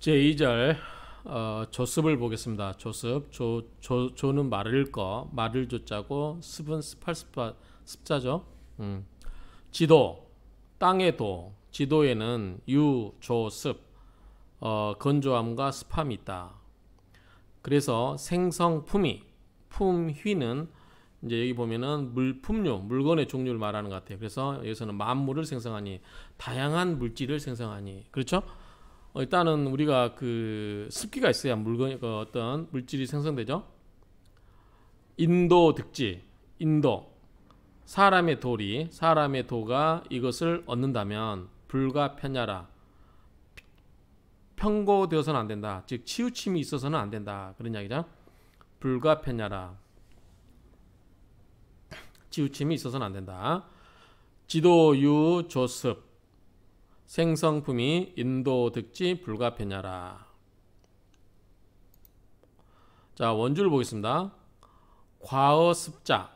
제2절 어, 조습을 보겠습니다. 조습 조, 조, 조는 말을 거 말을 조자고 습은 습할 습자, 습자죠. 음. 지도 땅의 도 지도에는 유, 조, 습 어, 건조함과 습함이 있다. 그래서 생성품이 품휘는 이제 여기 보면은 물품류 물건의 종류를 말하는 것 같아요. 그래서 여기서는 만물을 생성하니 다양한 물질을 생성하니 그렇죠? 어, 일단은 우리가 그 습기가 있어야 물건 그 어떤 물질이 생성되죠. 인도 득지, 인도 사람의 돌이 사람의 도가 이것을 얻는다면 불가 편야라 평고되어서는 안 된다. 즉 치우침이 있어서는 안 된다. 그런 이야기죠. 불가 편야라 치우침이 있어서는 안 된다. 지도유 조습 생성품이 인도 득지 불가피냐라. 자, 원주를 보겠습니다. 과어 습자.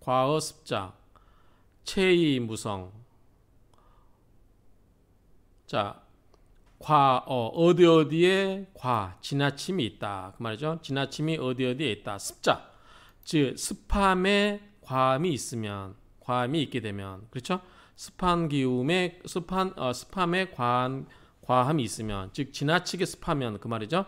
과어 습자. 체이 무성. 자, 과, 어, 어디 어디에 과, 지나침이 있다. 그 말이죠. 지나침이 어디 어디에 있다. 습자. 즉, 습함에 과함이 있으면, 과함이 있게 되면, 그렇죠? 습한 기움에 습한 어, 습함에 과한 과함이 있으면 즉 지나치게 습하면 그 말이죠.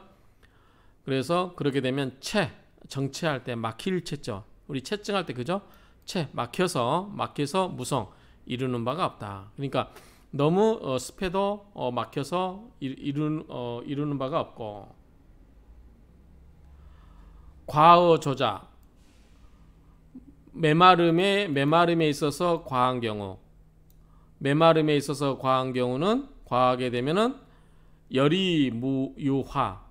그래서 그렇게 되면 채 정체할 때 막힐 채죠. 우리 채증할 때 그죠? 채 막혀서 막혀서 무성 이루는 바가 없다. 그러니까 너무 어, 습해도 어, 막혀서 이루, 어, 이루는 바가 없고 과어조자 메마름에 메마름에 있어서 과한 경우 메마름에 있어서 과한 경우는 과하게 되면은 열이 무요화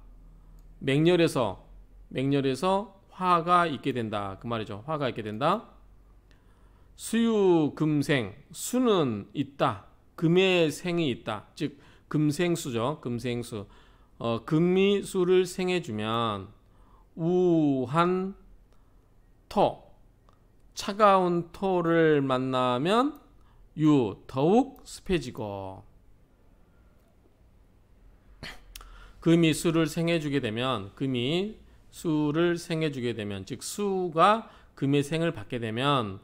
맹렬에서 맹렬에서 화가 있게 된다 그 말이죠 화가 있게 된다 수유금생 수는 있다 금의 생이 있다 즉 금생수죠 금생수 어, 금이 수를 생해주면 우한 토 차가운 토를 만나면 유 더욱 습해지고 금이 수를 생해주게 되면 금이 수를 생해주게 되면 즉 수가 금의 생을 받게 되면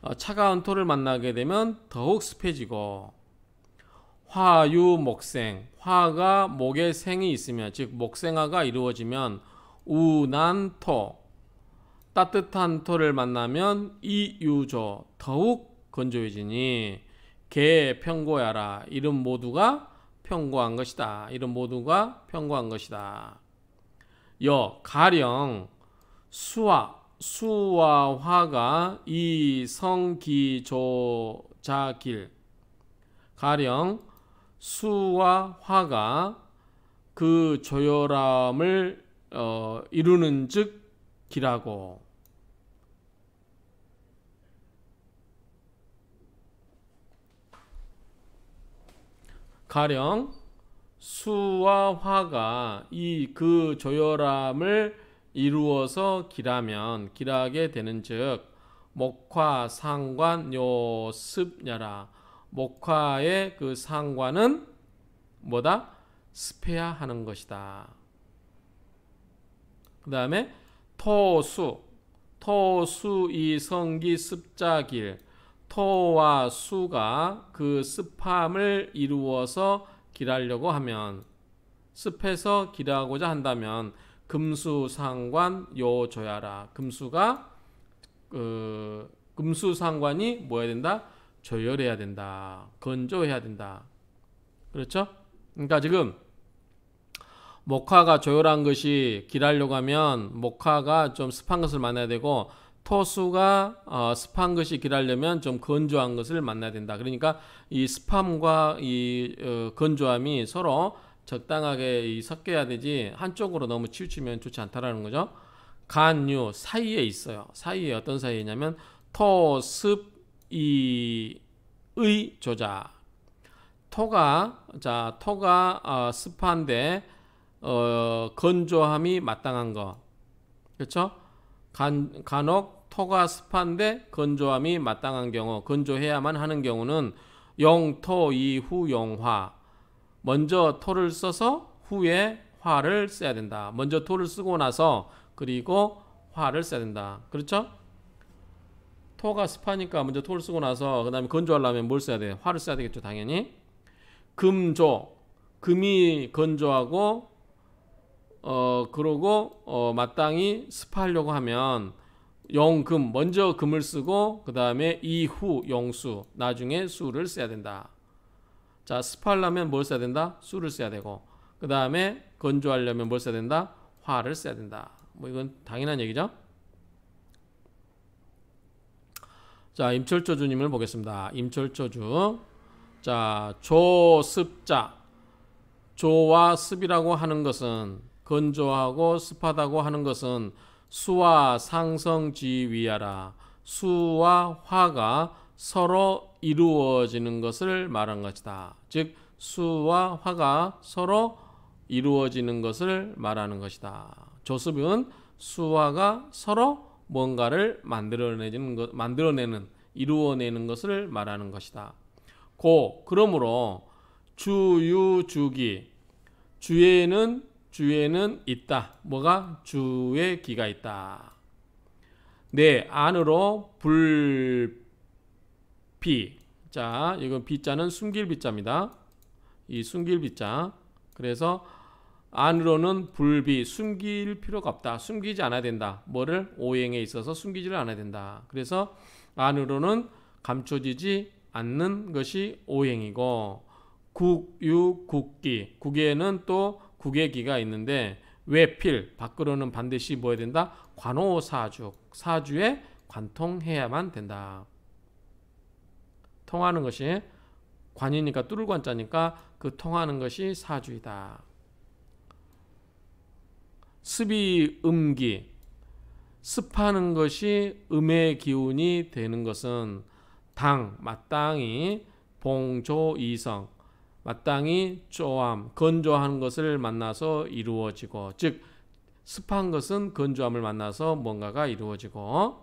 어, 차가운 토를 만나게 되면 더욱 습해지고 화유 목생 화가 목에 생이 있으면 즉 목생화가 이루어지면 우난토 따뜻한 토를 만나면 이유조 더욱 건조해지니 개 평고야라 이름 모두가 평고한 것이다. 이름 모두가 평고한 것이다. 여 가령 수와 수와 화가 이 성기조자길 가령 수와 화가 그 조열함을 어, 이루는 즉 기라고 가령 수와 화가 이 그 조열함을 이루어서 기라면 기라게 되는 즉 목화 상관 요습냐라 목화의 그 상관은 뭐다? 습해야 하는 것이다. 그 다음에 토수 토수 이 성기 습자길 토와 수가 그 습함을 이루어서 길하려고 하면 습해서 길하고자 한다면 금수 상관 요 조야라 금수가 그 금수 상관이 뭐야 된다 조열해야 된다 건조해야 된다 그렇죠 그러니까 지금 목화가 조열한 것이 길하려고 하면 목화가 좀 습한 것을 만나야 되고 포수가 어, 습한 것이 기하려면좀 건조한 것을 만나야 된다. 그러니까 이 습함과 이 어, 건조함이 서로 적당하게 섞여야 되지 한쪽으로 너무 치우치면 좋지 않다라는 거죠. 간유 사이에 있어요. 사이에 어떤 사이냐면 토습이의 조작. 토가 자 토가 어, 습한데 어, 건조함이 마땅한 거. 그렇죠? 간, 간혹 토가 습한데 건조함이 마땅한 경우, 건조해야만 하는 경우는 영토 이후 영화. 먼저 토를 써서 후에 화를 써야 된다. 먼저 토를 쓰고 나서 그리고 화를 써야 된다. 그렇죠? 토가 습하니까 먼저 토를 쓰고 나서 그 다음에 건조하려면 뭘 써야 돼? 화를 써야 되겠죠 당연히 금조 금이 건조하고 어 그러고 어 마땅히 습하려고 하면 용금 먼저 금을 쓰고 그 다음에 이후 용수 나중에 수를 써야 된다. 자습팔려면뭘 써야 된다? 수를 써야 되고 그 다음에 건조하려면 뭘 써야 된다? 화를 써야 된다. 뭐 이건 당연한 얘기죠. 자임철초주님을 보겠습니다. 임철초주자 조습자 조와 습이라고 하는 것은 건조하고 습하다고 하는 것은 수와 상성지위하라 수와 화가 서로 이루어지는 것을 말한 것이다. 즉 수와 화가 서로 이루어지는 것을 말하는 것이다. 조습은 수화가 서로 뭔가를 만들어내는 것, 만들어내는 이루어내는 것을 말하는 것이다. 고 그러므로 주유주기 주에는 주에는 있다. 뭐가 주의 기가 있다. 네, 안으로 불비. 자, 이건 비자는 숨길 비자입니다. 이 숨길 비자. 그래서 안으로는 불비, 숨길 필요가 없다. 숨기지 않아야 된다. 뭐를 오행에 있어서 숨기지를 않아야 된다. 그래서 안으로는 감춰지지 않는 것이 오행이고 국유국기 국에는 또 국외기가 있는데 왜필 밖으로는 반드시 뭐 해야 된다? 관호사주 사주에 관통해야만 된다. 통하는 것이 관이니까 뚫을 관자니까 그 통하는 것이 사주이다. 습이 음기 습하는 것이 음의 기운이 되는 것은 당 마땅히 봉조이성 마땅히 쪼함 건조한 것을 만나서 이루어지고, 즉, 습한 것은 건조함을 만나서 뭔가가 이루어지고,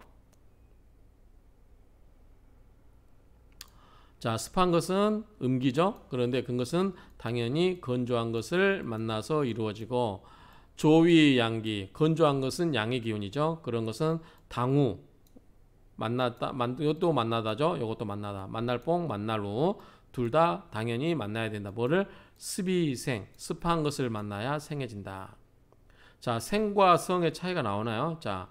자, 습한 것은 음기죠. 그런데 그것은 당연히 건조한 것을 만나서 이루어지고 조위 양기, 건조한 것은 양의 기운이죠. 그런 것은 당우 만났다, 만, 이것도 만나다죠. 이것도 만나다. 만날 뽕, 만날 후. 둘다 당연히 만나야 된다. 뭐를? 습이 생, 습한 것을 만나야 생해진다. 자, 생과 성의 차이가 나오나요? 자,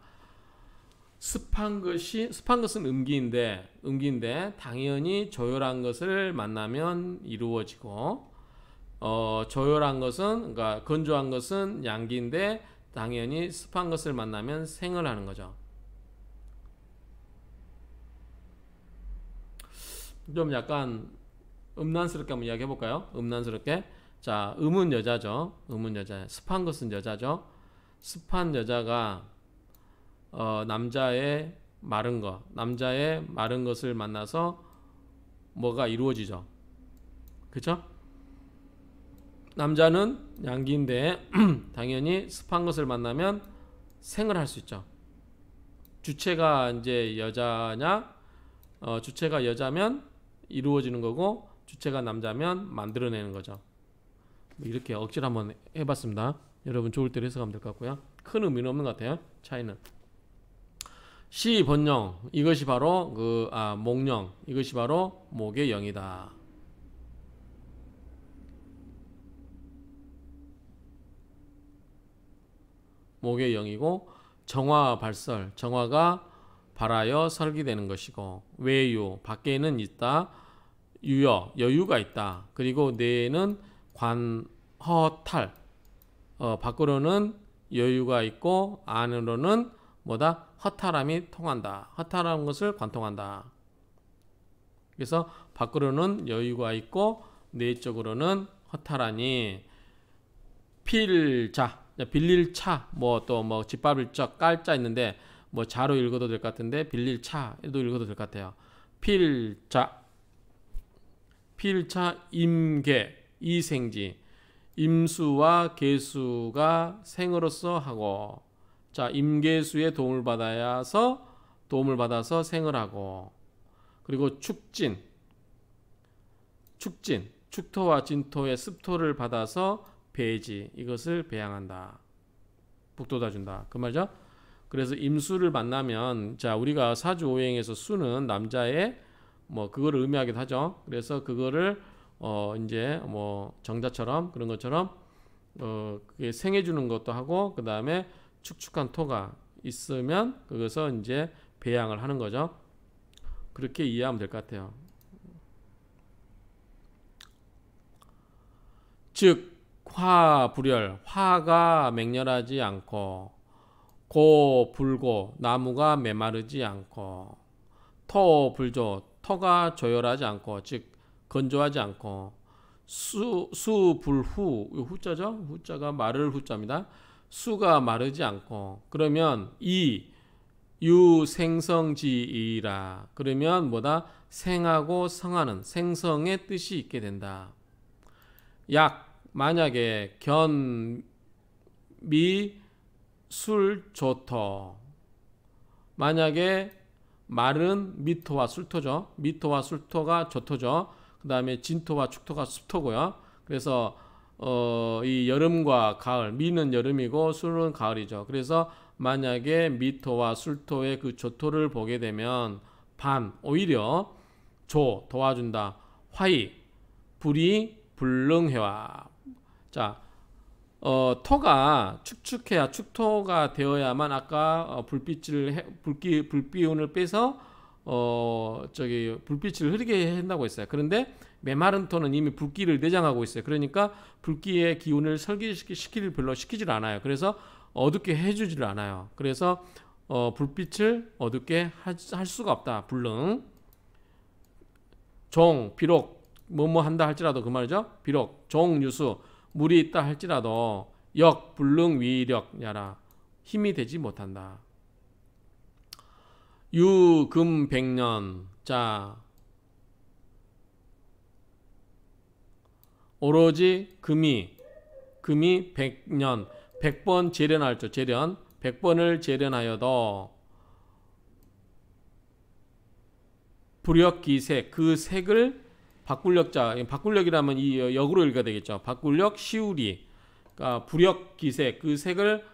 습한 것이 습한 것은 음기인데 음기인데 당연히 조열한 것을 만나면 이루어지고 어, 조열한 것은 그러니까 건조한 것은 양기인데 당연히 습한 것을 만나면 생을 하는 거죠. 좀 약간 음란스럽게 한번 이야기해 볼까요? 음란스럽게. 자, 음은 여자죠. 음은 여자. 습한 것은 여자죠. 습한 여자가 어, 남자의 마른 것, 남자의 마른 것을 만나서 뭐가 이루어지죠. 그죠? 남자는 양기인데 당연히 습한 것을 만나면 생을 할 수 있죠. 주체가 이제 여자냐? 어, 주체가 여자면 이루어지는 거고 주체가 남자면 만들어내는 거죠. 이렇게 억지로 한번 해봤습니다. 여러분 좋을 때로 해석하면 될 것 같고요. 큰 의미는 없는 것 같아요. 차이는. 시 번영 이것이 바로 그 아, 목령 이것이 바로 목의 영이다. 목의 영이고 정화 발설 정화가 발하여 설기되는 것이고 외유 밖에는 있다 유여, 여유가 있다. 그리고 내는 관허탈, 어, 밖으로는 여유가 있고 안으로는 뭐다? 허탈함이 통한다. 허탈한 것을 관통한다. 그래서 밖으로는 여유가 있고 내쪽으로는 허탈하니 필자 빌릴 차 뭐 또 뭐 집밥일적 깔자 있는데 뭐 자로 읽어도 될 것 같은데 빌릴 차도 읽어도 될 것 같아요. 필자 필차 임계 이생지 임수와 계수가 생으로서 하고 자 임계수의 도움을 받아야서 도움을 받아서 생을 하고 그리고 축진 축진 축토와 진토의 습토를 받아서 배지 이것을 배양한다 북돋아 준다 그 말이죠 그래서 임수를 만나면 자 우리가 사주오행에서 수는 남자의 뭐 그거를 의미하기도 하죠. 그래서 그거를 어 이제 뭐 정자처럼 그런 것처럼 어 그게 생해 주는 것도 하고 그 다음에 축축한 토가 있으면 그것서 이제 배양을 하는 거죠. 그렇게 이해하면 될 것 같아요. 즉 화불열 화가 맹렬하지 않고 고 불고 나무가 메마르지 않고 토 불조 터가 조열하지 않고 즉 건조하지 않고 수 수불후 후자죠 후자가 마를 후자입니다 수가 마르지 않고 그러면 이 유생성지이라 그러면 뭐다 생하고 성하는 생성의 뜻이 있게 된다 약 만약에 견미술조터 만약에 말은 미토와 술토죠. 미토와 술토가 조토죠그 다음에 진토와 축토가 습토고요. 그래서 어, 이 여름과 가을, 미는 여름이고 술은 가을이죠. 그래서 만약에 미토와 술토의 그 조토를 보게 되면 반, 오히려 조, 도와준다. 화이, 불이, 불능해와. 자, 어, 터가 축축해야 축토가 되어야만 아까 어, 불빛을 해, 불기 불비운을 빼서 어 저기 불빛을 흐리게 한다고 했어요. 그런데 메마른 토는 이미 불기를 내장하고 있어요. 그러니까 불기의 기운을 설계시키기를 별로 시키질 않아요. 그래서 어둡게 해주질 않아요. 그래서 어, 불빛을 어둡게 하, 할 수가 없다. 불능 종 비록 뭐뭐 한다 할지라도 그 말이죠. 비록 종 유수 물이 있다 할지라도 역 불능 위력야라 힘이 되지 못한다. 유금 백년 자 오로지 금이 금이 백년 백번 재련할죠 재련 백번을 재련하여도 불역기색 그 색을 박굴력자, 박굴력이라면 이 역으로 읽어야 되겠죠. 박굴력 시우리, 그러니까 부력 기세 그 색을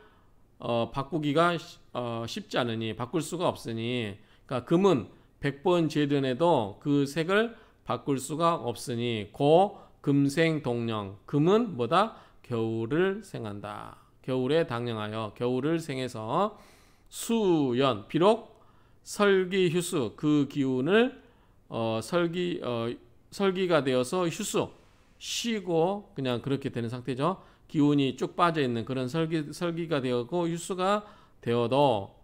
어, 바꾸기가 어, 쉽지 않으니 바꿀 수가 없으니, 그러니까 금은 100번 재련해도 그 색을 바꿀 수가 없으니 고 금생 동령 금은 뭐다 겨울을 생한다. 겨울에 당령하여 겨울을 생해서 수연 비록 설기 휴수 그 기운을 어, 설기 어, 설기가 되어서 휴수 쉬고 그냥 그렇게 되는 상태죠. 기운이 쭉 빠져 있는 그런 설기 설기가 되었고 유수가 되어도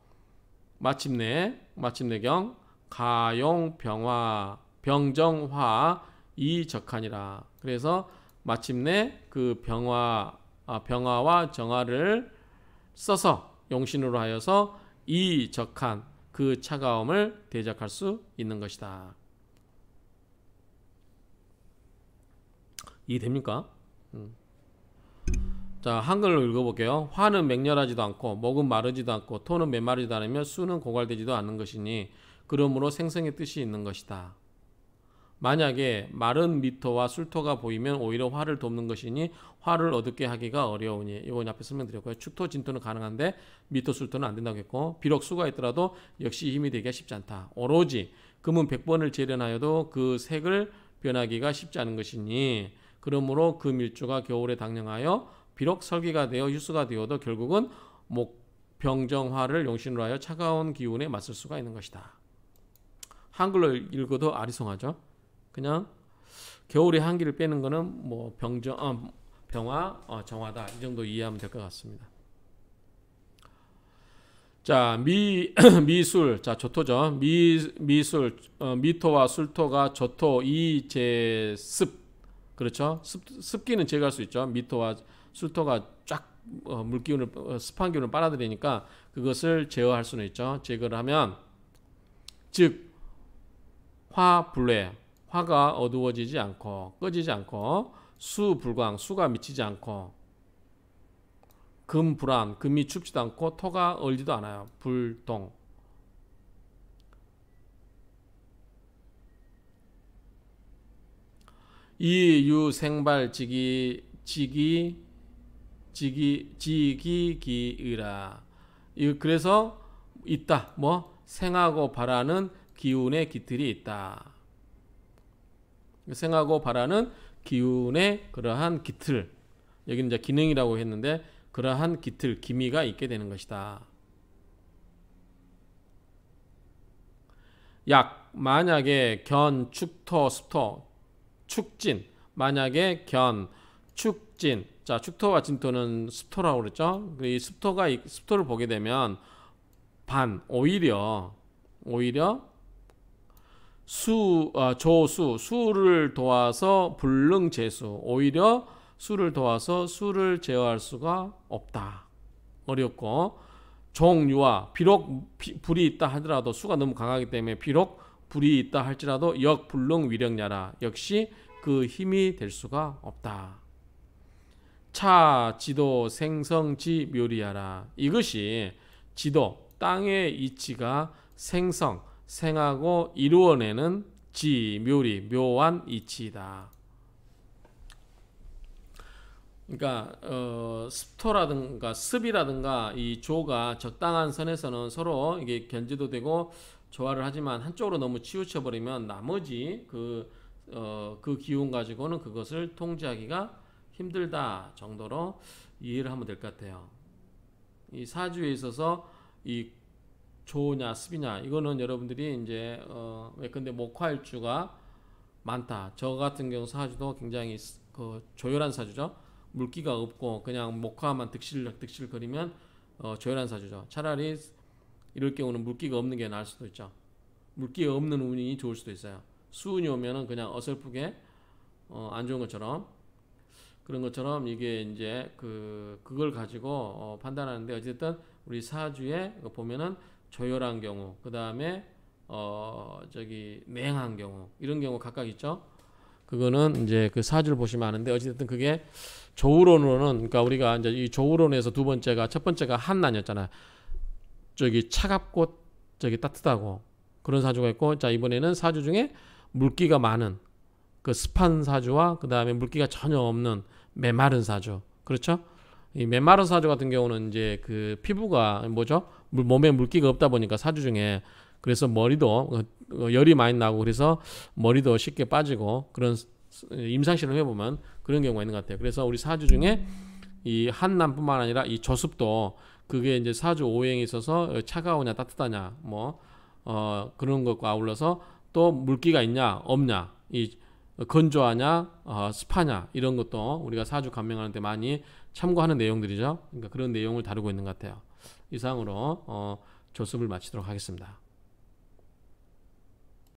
마침내 마침내경 가용병화 병정화 이적하니라. 그래서 마침내 그 병화 아, 병화와 정화를 써서 용신으로 하여서 이적한 그 차가움을 대적할 수 있는 것이다. 이해됩니까? 음. 자 한글로 읽어볼게요. 화는 맹렬하지도 않고 목은 마르지도 않고 토는 메마르지도 않으며 수는 고갈되지도 않는 것이니 그러므로 생성의 뜻이 있는 것이다. 만약에 마른 미토와 술토가 보이면 오히려 화를 돕는 것이니 화를 얻게 하기가 어려우니 이건 앞에 설명드렸고요. 축토 진토는 가능한데 미토 술토는 안 된다고 했고 비록 수가 있더라도 역시 힘이 되기가 쉽지 않다. 오로지 금은 1번을 재련하여도 그 색을 변하기가 쉽지 않은 것이니 그러므로 그 밀주가 겨울에 당령하여 비록 설기가 되어 유수가 되어도 결국은 목병정화를 용신으로 하여 차가운 기운에 맞설 수가 있는 것이다. 한글로 읽어도 아리송하죠. 그냥 겨울에 한기를 빼는 거는 뭐 병정 어, 병화 어, 정화다 이 정도 이해하면 될 것 같습니다. 자, 미, 미술, 자, 조토죠. 미, 미술, 어, 미토와 술토가 조토, 이, 제, 습. 그렇죠? 습, 기는 제거할 수 있죠. 미토와 술토가 쫙 어, 물기운을 어, 습한 기운을 빨아들이니까 그것을 제어할 수는 있죠. 제거를 하면 즉 화불래 화가 어두워지지 않고 꺼지지 않고 수불광 수가 미치지 않고 금불안 금이 춥지도 않고 토가 얼지도 않아요. 불동 이 유생발 지기 지기 지기 지기기이라 그래서 있다 뭐 생하고 바라는 기운의 기틀이 있다 생하고 바라는 기운의 그러한 기틀 여기는 이제 기능이라고 했는데 그러한 기틀 기미가 있게 되는 것이다 약 만약에 견 축토 습토 축진 만약에 견 축진 자 축토와 진토는 습토라고 그랬죠 그 이 습토가 이 습토를 보게 되면 반 오히려 오히려 수, 어, 조수, 수를 도와서 불능재수, 오히려 수를 도와서 수를 제어할 수가 없다. 어렵고 종유와 비록 비, 불이 있다 하더라도 수가 너무 강하기 때문에 비록 불이 있다 할지라도 역불능 위력냐라 역시 그 힘이 될 수가 없다. 차 지도 생성지 묘리하라 이것이 지도 땅의 이치가 생성 생하고 이루어내는 지 묘리 묘한 이치이다. 그러니까 어, 습토라든가 습이라든가 이 조가 적당한 선에서는 서로 이게 견제도 되고 조화를 하지만 한쪽으로 너무 치우쳐 버리면 나머지 그, 어, 그 기운 가지고는 그것을 통제하기가 힘들다 정도로 이해를 하면 될 것 같아요. 이 사주에 있어서 이 조냐 습이냐 이거는 여러분들이 이제 어, 왜 근데 목화일주가 많다. 저 같은 경우 사주도 굉장히 그 조열한 사주죠. 물기가 없고 그냥 목화만 득실득실거리면 어, 조열한 사주죠. 차라리 이럴 경우는 물기가 없는 게 나을 수도 있죠. 물기 없는 운이 좋을 수도 있어요. 수운이 오면은 그냥 어설프게 어, 안 좋은 것처럼 그런 것처럼 이게 이제 그 그걸 가지고 어, 판단하는데 어쨌든 우리 사주에 보면은 조열한 경우 그 다음에 어 저기 맹한 경우 이런 경우 각각 있죠. 그거는 이제 그 사주를 보시면 아는데 어쨌든 그게 조우론으로는 그러니까 우리가 이제 이 조우론에서 두 번째가 첫 번째가 한난이었잖아요. 저기 차갑고 저기 따뜻하고 그런 사주가 있고 자 이번에는 사주 중에 물기가 많은 그 습한 사주와 그 다음에 물기가 전혀 없는 메마른 사주 그렇죠? 이 메마른 사주 같은 경우는 이제 그 피부가 뭐죠? 몸에 물기가 없다 보니까 사주 중에 그래서 머리도 어, 열이 많이 나고 그래서 머리도 쉽게 빠지고 그런 임상실험 해보면 그런 경우가 있는 것 같아요. 그래서 우리 사주 중에 이 한남뿐만 아니라 이 저습도 그게 이제 사주 오행에 있어서 어, 차가우냐 따뜻하냐 뭐 어, 그런 것과 아울러서 또 물기가 있냐 없냐 이 건조하냐 어, 습하냐 이런 것도 우리가 사주 감명하는데 많이 참고하는 내용들이죠. 그러니까 그런 내용을 다루고 있는 것 같아요. 이상으로 어, 조습을 마치도록 하겠습니다.